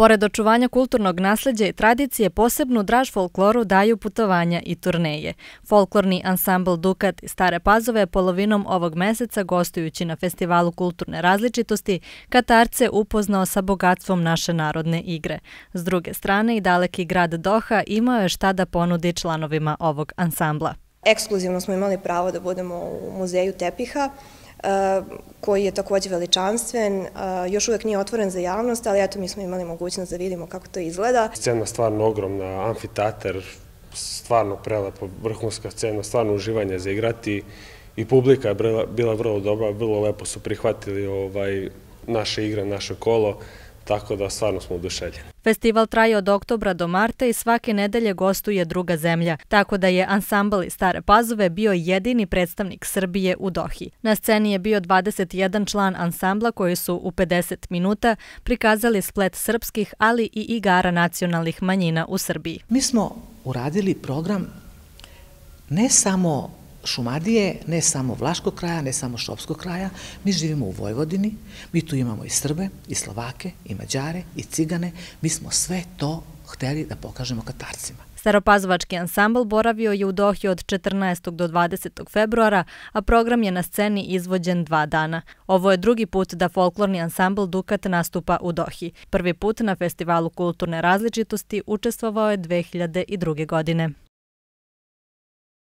Pored očuvanja kulturnog nasljeđa i tradicije, posebnu draž folkloru daju putovanja i turneje. Folklorni ansambl Dukat Stare Pazove polovinom ovog meseca, gostujući na Festivalu kulturne različitosti, Katarce upoznao sa bogatstvom naše narodne igre. S druge strane, i daleki grad Doha imao je šta da ponudi članovima ovog ansambla. Ekskluzivno smo imali pravo da budemo u muzeju Tepiha, Eh, koji je takođe veličanstven, eh, još uvek nije otvoren za javnost, ali eto mi smo imali mogućnost da vidimo kako to izgleda. Scena stvarno ogromna, amfiteater, stvarno prelepo, vrhunska scena, stvarno uživanje za igrati i publika je bila vrlo dobra, vrlo lepo su prihvatili ovaj, naše igre, naše kolo tako da stvarno smo oduševljeni. Festival traje od oktobra do marta i svake nedelje gostuje druga zemlja, tako da je ansambali Stare Pazove bio jedini predstavnik Srbije u Dohi. Na sceni je bio 21 član ansambla koji su u 50 minuta prikazali splet srpskih, ali i igara nacionalnih manjina u Srbiji. Mi smo uradili program ne samo Šumadije, ne samo Vlaškog kraja, ne samo Šopskog kraja, mi živimo u Vojvodini, mi tu imamo i Srbe, i Slovake, i Mađare, i Cigane, mi smo sve to hteli da pokažemo Katarcima. Staropazovački ansambl boravio je u Dohi od 14. do 20. februara, a program je na sceni izvođen dva dana. Ovo je drugi put da folklorni ansambl Dukat nastupa u Dohi. Prvi put na Festivalu kulturne različitosti učestvovao je 2002. godine.